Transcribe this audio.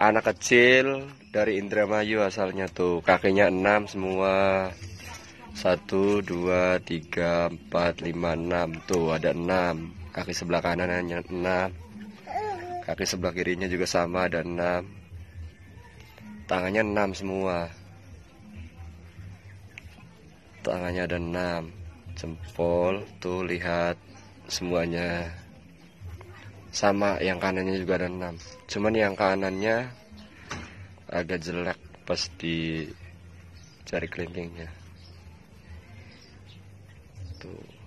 anak kecil dari Indramayu asalnya tuh kakinya enam semua satu dua tiga empat lima enam tuh ada enam kaki sebelah kanan hanya enam kaki sebelah kirinya juga sama ada enam tangannya enam semua tangannya ada enam jempol tuh lihat semuanya sama yang kanannya juga ada 6 cuman yang kanannya agak jelek pas di cari kelingkingnya tuh